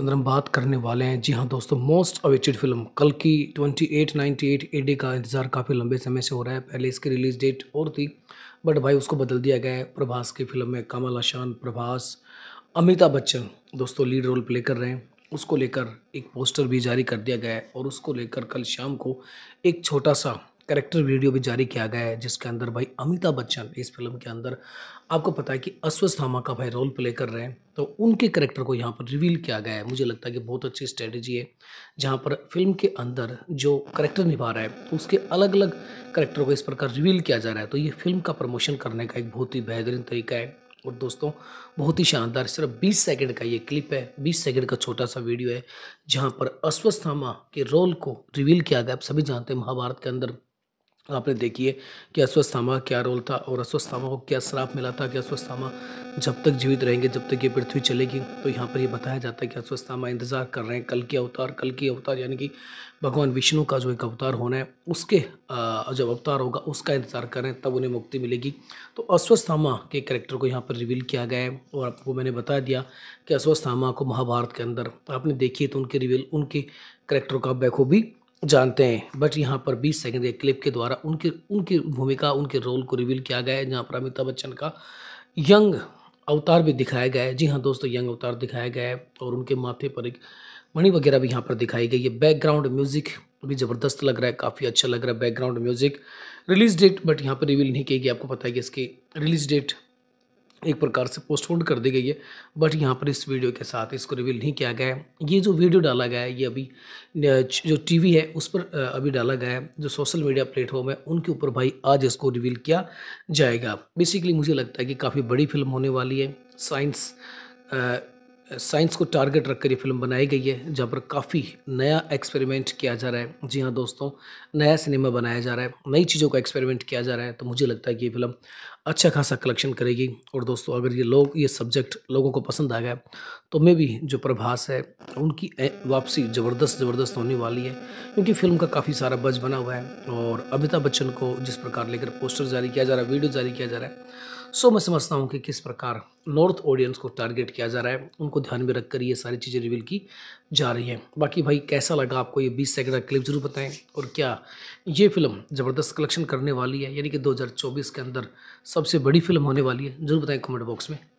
अंदर हम बात करने वाले हैं जी हाँ दोस्तों मोस्ट अवेटेड फिल्म कल की 2898 डी का इंतज़ार काफ़ी लंबे समय से हो रहा है पहले इसकी रिलीज़ डेट और थी बट भाई उसको बदल दिया गया है प्रभास की फिल्म में कमल आशान प्रभास अमिताभ बच्चन दोस्तों लीड रोल प्ले कर रहे हैं उसको लेकर एक पोस्टर भी जारी कर दिया गया है और उसको लेकर कल शाम को एक छोटा सा करेक्टर वीडियो भी जारी किया गया है जिसके अंदर भाई अमिताभ बच्चन इस फिल्म के अंदर आपको पता है कि अश्वस्थामा का भाई रोल प्ले कर रहे हैं तो उनके करेक्टर को यहाँ पर रिवील किया गया है मुझे लगता है कि बहुत अच्छी स्ट्रेटजी है जहाँ पर फिल्म के अंदर जो करेक्टर निभा रहा है तो उसके अलग अलग करेक्टर को इस प्रकार रिवील किया जा रहा है तो ये फिल्म का प्रमोशन करने का एक बहुत ही बेहतरीन तरीका है और दोस्तों बहुत ही शानदार सिर्फ 20 सेकंड का ये क्लिप है 20 सेकंड का छोटा सा वीडियो है जहाँ पर अश्वस्थामा के रोल को रिवील किया गया आप सभी जानते हैं महाभारत के अंदर आपने देखिए कि अश्वस्थामा क्या रोल था और अश्वस्थामा को क्या श्राप मिला था कि अश्वस्थामा जब तक जीवित रहेंगे जब तक ये पृथ्वी चलेगी तो यहाँ पर ये बताया जाता है कि अश्वस्थामा इंतज़ार कर रहे हैं कल के अवतार कल के अवतार यानी कि भगवान विष्णु का जो एक अवतार होना है उसके जब अवतार होगा उसका इंतज़ार कर रहे हैं तब उन्हें मुक्ति मिलेगी तो अश्वस्थामा के करेक्टर को यहाँ पर रिवील किया गया है और आपको मैंने बता दिया कि अश्वस्थामा को महाभारत के अंदर आपने देखिए तो उनके रिवील उनके करेक्टर का बैखूबी जानते हैं बट यहाँ पर 20 सेकंड के क्लिप के द्वारा उनके उनकी भूमिका उनके रोल को रिवील किया गया है जहाँ पर अमिताभ बच्चन का यंग अवतार भी दिखाया गया है जी हाँ दोस्तों यंग अवतार दिखाया गया है और उनके माथे पर एक मणि वगैरह भी यहाँ पर दिखाई गई है बैकग्राउंड म्यूज़िक भी ज़बरदस्त लग रहा है काफ़ी अच्छा लग रहा है background music release date but यहाँ पर रिवील नहीं की गई आपको पता है कि इसकी रिलीज़ डेट एक प्रकार से पोस्टपोन कर दी गई है बट यहाँ पर इस वीडियो के साथ इसको रिवील नहीं किया गया है ये जो वीडियो डाला गया है ये अभी जो टीवी है उस पर अभी डाला गया है जो सोशल मीडिया प्लेटफॉर्म है उनके ऊपर भाई आज इसको रिवील किया जाएगा बेसिकली मुझे लगता है कि काफ़ी बड़ी फिल्म होने वाली है साइंस साइंस को टारगेट रखकर ये फिल्म बनाई गई है जहाँ पर काफ़ी नया एक्सपेरिमेंट किया जा रहा है जी हाँ दोस्तों नया सिनेमा बनाया जा रहा है नई चीज़ों का एक्सपेरिमेंट किया जा रहा है तो मुझे लगता है कि ये फिल्म अच्छा खासा कलेक्शन करेगी और दोस्तों अगर ये लोग ये सब्जेक्ट लोगों को पसंद आ गया तो मे भी जो प्रभास है उनकी वापसी ज़बरदस्त ज़बरदस्त होने वाली है क्योंकि फिल्म का काफ़ी सारा बज बना हुआ है और अमिताभ बच्चन को जिस प्रकार लेकर पोस्टर जारी किया जा रहा है वीडियो जारी किया जा रहा है सो मैं समझता हूँ कि किस प्रकार नॉर्थ ऑडियंस को टारगेट किया जा रहा है उनको ध्यान में रखकर ये सारी चीज़ें रिवील की जा रही हैं बाकी भाई कैसा लगा आपको ये 20 सेकंड का क्लिप जरूर बताएं और क्या ये फिल्म ज़बरदस्त कलेक्शन करने वाली है यानी कि 2024 के अंदर सबसे बड़ी फिल्म होने वाली है जरूर बताएं कमेंट बॉक्स में